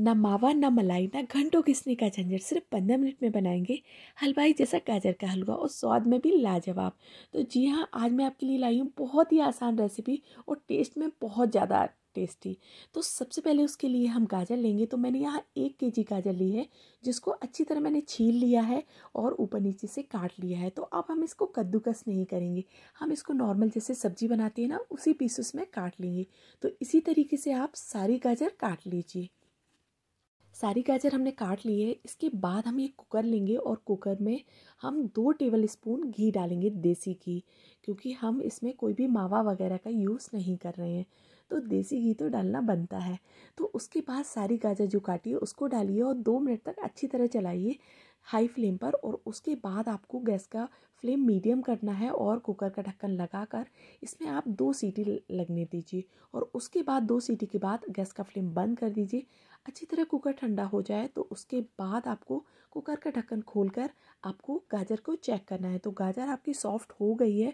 ना मावा ना मलाई ना घंटों घिसने का झंझट सिर्फ पंद्रह मिनट में बनाएंगे हलवाई जैसा गाजर का हलवा और स्वाद में भी लाजवाब तो जी हाँ आज मैं आपके लिए लाई हूँ बहुत ही आसान रेसिपी और टेस्ट में बहुत ज़्यादा टेस्टी तो सबसे पहले उसके लिए हम गाजर लेंगे तो मैंने यहाँ एक के जी गाजर ली है जिसको अच्छी तरह मैंने छील लिया है और ऊपर नीचे से काट लिया है तो अब हम इसको कद्दूकस नहीं करेंगे हम इसको नॉर्मल जैसे सब्जी बनाते हैं ना उसी पीसेस में काट लेंगे तो इसी तरीके से आप सारी गाजर काट लीजिए सारी गाजर हमने काट ली है इसके बाद हम ये कुकर लेंगे और कुकर में हम दो टेबल स्पून घी डालेंगे देसी घी क्योंकि हम इसमें कोई भी मावा वगैरह का यूज़ नहीं कर रहे हैं तो देसी घी तो डालना बनता है तो उसके बाद सारी गाजर जो काटी है उसको डालिए और दो मिनट तक अच्छी तरह चलाइए हाई फ्लेम पर और उसके बाद आपको गैस का फ्लेम मीडियम करना है और कुकर का ढक्कन लगाकर इसमें आप दो सीटी लगने दीजिए और उसके बाद दो सीटी के बाद गैस का फ्लेम बंद कर दीजिए अच्छी तरह कुकर ठंडा हो जाए तो उसके बाद आपको कुकर का ढक्कन खोलकर आपको गाजर को चेक करना है तो गाजर आपकी सॉफ्ट हो गई है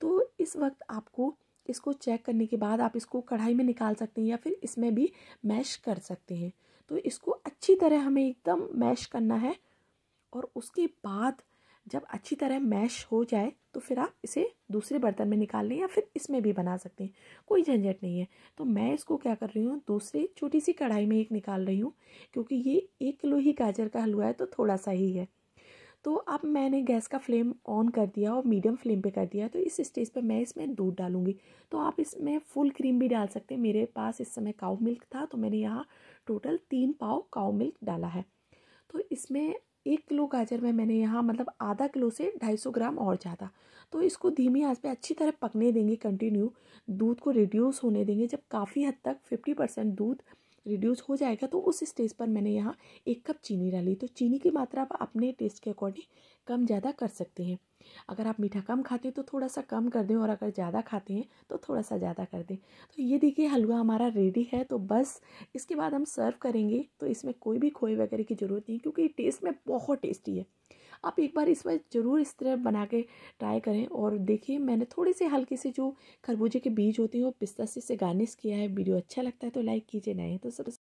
तो इस वक्त आपको इसको चेक करने के बाद आप इसको कढ़ाई में निकाल सकते हैं या फिर इसमें भी मैश कर सकते हैं तो इसको अच्छी तरह हमें एकदम मैश करना है और उसके बाद जब अच्छी तरह मैश हो जाए तो फिर आप इसे दूसरे बर्तन में निकाल लें या फिर इसमें भी बना सकते हैं कोई झंझट नहीं है तो मैं इसको क्या कर रही हूँ दूसरी छोटी सी कढ़ाई में एक निकाल रही हूँ क्योंकि ये एक किलो ही गाजर का हलवा है तो थोड़ा सा ही है तो अब मैंने गैस का फ्लेम ऑन कर दिया और मीडियम फ्लेम पे कर दिया तो इस स्टेज पे मैं इसमें दूध डालूंगी तो आप इसमें फुल क्रीम भी डाल सकते हैं मेरे पास इस समय काऊ मिल्क था तो मैंने यहाँ टोटल तीन पाव काऊ मिल्क डाला है तो इसमें एक किलो गाजर में मैंने यहाँ मतलब आधा किलो से ढाई सौ ग्राम और ज़्यादा तो इसको धीमी आंच पे अच्छी तरह पकने देंगे कंटिन्यू दूध को रिड्यूस होने देंगे जब काफ़ी हद तक फिफ्टी परसेंट दूध रिड्यूस हो जाएगा तो उस स्टेज पर मैंने यहाँ एक कप चीनी डाली तो चीनी की मात्रा आप अपने टेस्ट के अकॉर्डिंग कम ज़्यादा कर सकते हैं अगर आप मीठा कम खाते हैं तो थोड़ा सा कम कर दें और अगर ज़्यादा खाते हैं तो थोड़ा सा ज़्यादा कर दें तो ये देखिए हलवा हमारा रेडी है तो बस इसके बाद हम सर्व करेंगे तो इसमें कोई भी खोए वगैरह की ज़रूरत नहीं क्योंकि टेस्ट में बहुत टेस्टी है आप एक बार इस बार ज़रूर इस तरह बना के ट्राई करें और देखिए मैंने थोड़े से हल्के से जो खरबूजे के बीज होते हैं वो पिस्ता से गार्निश किया है वीडियो अच्छा लगता है तो लाइक कीजिए नए तो सब